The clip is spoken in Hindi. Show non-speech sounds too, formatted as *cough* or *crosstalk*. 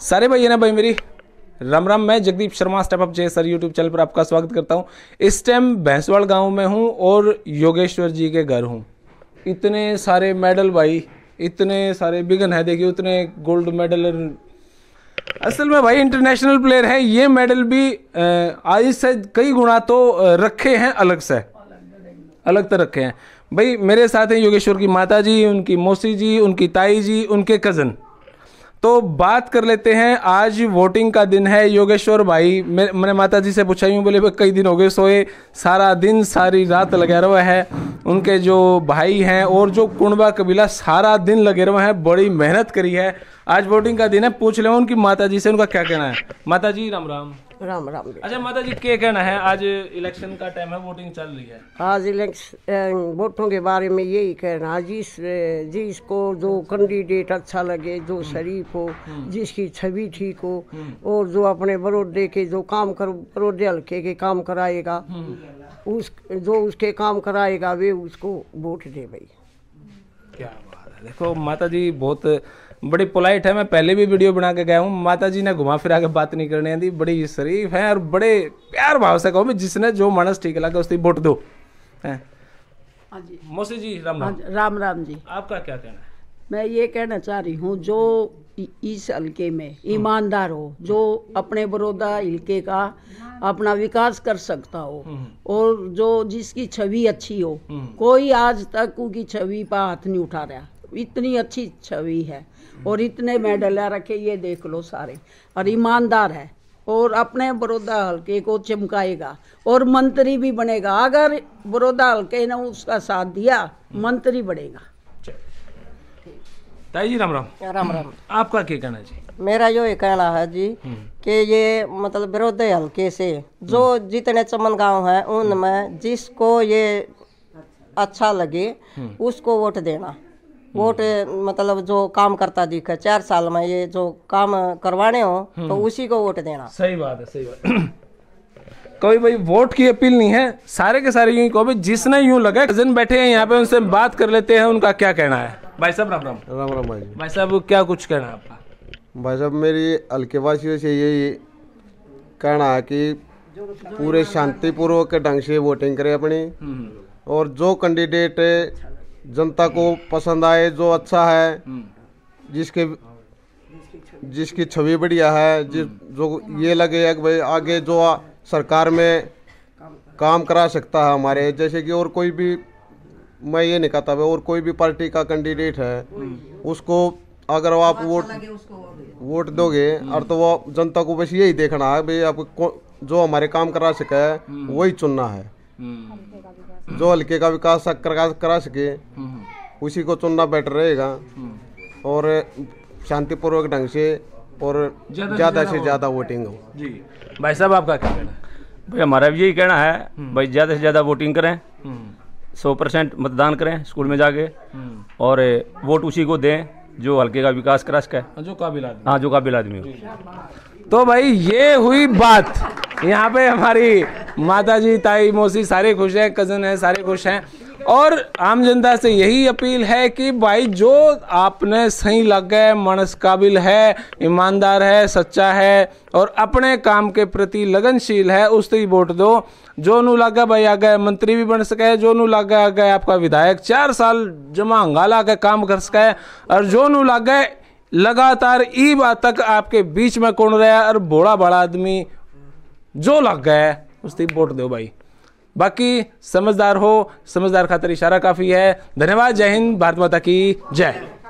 सारे भाई है ना भाई मेरी राम राम मैं Jagdeep Sharma step up Jai sir YouTube channel पर आपका स्वागत करता हूँ इस टाइम भैंसवाड़ गांव में हूँ और योगेश्वर जी के घर हूँ इतने सारे मेडल भाई इतने सारे बिगन है देखिए उतने गोल्ड मेडल असल में भाई इंटरनेशनल प्लेयर है ये मेडल भी आज से कई गुणा तो रखे हैं अलग से अलग तो रखे हैं भाई मेरे साथ हैं योगेश्वर की माता जी उनकी मौसी जी उनकी ताई जी उनके कज़न तो बात कर लेते हैं आज वोटिंग का दिन है योगेश्वर भाई मैं मैंने माता जी से पूछा यूँ बोले कई दिन हो गए सोए सारा दिन सारी रात लगे रहे है उनके जो भाई हैं और जो कुणबा कबीला सारा दिन लगे रहे हैं बड़ी मेहनत करी है आज वोटिंग का दिन है पूछ ले उनकी माता जी से उनका क्या कहना है माता जी राम राम राम राम अच्छा माता जी क्या कहना है आज इलेक्शन का टाइम है वोटिंग चल रही है आज इलेक्शन अं, वोटों के बारे में यही कहना जिस अं, जिसको जो कैंडिडेट अच्छा लगे जो हम्म। शरीफ हो हम्म। जिसकी छवि ठीक हो हम्म। और जो अपने बड़ोदे के जो काम कर बड़ोदे हल्के के काम कराएगा उस जो उसके काम कराएगा वे उसको वोट दे भाई क्या बात है देखो माता जी बहुत बड़ी पोलाइट है मैं पहले भी वीडियो बना के गया हूँ माता जी ने घुमा फिरा के बात नहीं करने दी बड़ी शरीफ है और बड़े प्यार भाव से कहो जिसने जो मानस ठीक लगा उसकी वोट दो है हाँ मौसी जी राम राम हाँ राम राम जी आपका क्या कहना है मैं ये कहना चाह रही हूँ जो इस हल्के में हम्म। ईमानदार हो जो अपने बड़ौदा हल्के का अपना विकास कर सकता हो हम्म। और जो जिसकी छवि अच्छी हो हम्म। कोई आज तक उनकी छवि पर हाथ नहीं उठा रहा इतनी अच्छी छवि है और इतने मेडल है रखे ये देख लो सारे और ईमानदार है और अपने बड़ौदा हल्के को चमकाएगा और मंत्री भी बनेगा अगर बड़ौदा हल्के ने उसका साथ दिया मंत्री बनेगा ताई जी राम राम हाँ, राम राम आपका क्या कहना जी मेरा यो ये कहना है जी हम्म। कि ये मतलब विरोधी हल्के से जो हम्म। जितने चमन गांव है उनमें जिसको ये अच्छा लगे हम्म। उसको वोट देना वोट हम्म। मतलब जो काम करता दिखा चार साल में ये जो काम करवाने हो तो हम्म। उसी को वोट देना सही बात है सही बात *clears throat* कोई भाई वोट की अपील नहीं है सारे के सारे यूं कहो जिसने यूं लगा कजन बैठे हैं यहाँ पे उनसे बात कर लेते हैं उनका क्या कहना है भाई साहब राम राम राम राम भाई भाई साहब क्या कुछ कहना है आपका भाई साहब मेरी हल्के वासियों से यही कहना है कि पूरे शांतिपूर्वक ढंग से वोटिंग करें अपनी हम्म। और जो कैंडिडेट जनता को पसंद आए जो अच्छा है हम्म। जिसके जिसकी छवि बढ़िया है जिस हम्म। जो ये लगे कि भाई आगे जो सरकार में काम करा सकता है हमारे जैसे कि और कोई भी मैं ये नहीं कहता और कोई भी पार्टी का कैंडिडेट है उसको अगर आप अच्छा वोट वोट दोगे हम्म। और तो वो जनता को बस यही देखना है भाई आप जो हमारे काम करा सके वही चुनना है हम्म। जो हल्के का विकास करा सके हम्म। उसी को चुनना बेटर रहेगा हम्म। और शांतिपूर्वक ढंग से और ज़्यादा से ज़्यादा वोटिंग हो जी भाई साहब आपका क्या कहना है भाई हमारा भी यही कहना है भाई ज़्यादा से ज़्यादा वोटिंग करें सौ परसेंट मतदान करें स्कूल में जाके और वोट उसी को दें जो हल्के का विकास करा सके हाँ, जो काबिल आदमी हाँ जो काबिल आदमी हो तो भाई ये हुई बात यहाँ पे हमारी माता जी ताई मौसी सारे खुश हैं कज़न हैं सारे खुश हैं और आम जनता से यही अपील है कि भाई जो आपने सही गए मनस काबिल है ईमानदार है सच्चा है और अपने काम के प्रति लगनशील है उसको ही वोट दो जो नू गया भाई आ गए मंत्री भी बन सके जो नू लागे आ गए आपका विधायक चार साल जमा हंगाला के काम कर सके और जो नू गए लगातार ई बात तक आपके बीच में कौन रहा और बोड़ा बड़ा आदमी जो लग गए उसकी वोट दो भाई बाकी समझदार हो समझदार खातर इशारा काफ़ी है धन्यवाद जय हिंद भारत माता की जय